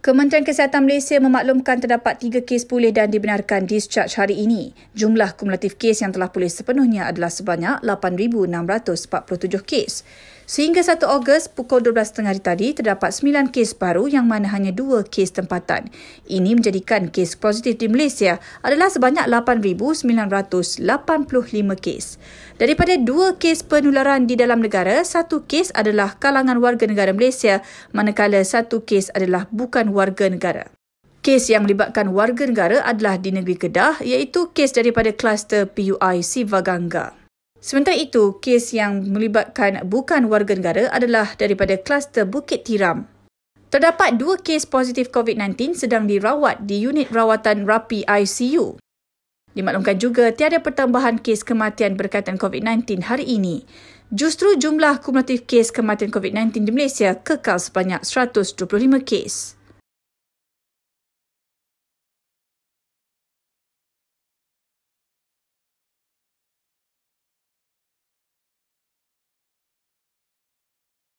Kementerian Kesihatan Malaysia memaklumkan terdapat tiga kes pulih dan dibenarkan discharge hari ini. Jumlah kumulatif kes yang telah pulih sepenuhnya adalah sebanyak 8,647 kes. Sehingga 1 Ogos pukul 12.30 tadi, terdapat 9 kes baru yang mana hanya 2 kes tempatan. Ini menjadikan kes positif di Malaysia adalah sebanyak 8,985 kes. Daripada 2 kes penularan di dalam negara, 1 kes adalah kalangan warga negara Malaysia manakala 1 kes adalah bukan warga negara. Kes yang melibatkan warga negara adalah di negeri Kedah iaitu kes daripada kluster PUI Sivaganga. Sementara itu, kes yang melibatkan bukan warga negara adalah daripada kluster Bukit Tiram. Terdapat dua kes positif COVID-19 sedang dirawat di unit rawatan rapi ICU. Dimaklumkan juga tiada pertambahan kes kematian berkaitan COVID-19 hari ini. Justru jumlah kumulatif kes kematian COVID-19 di Malaysia kekal sebanyak 125 kes.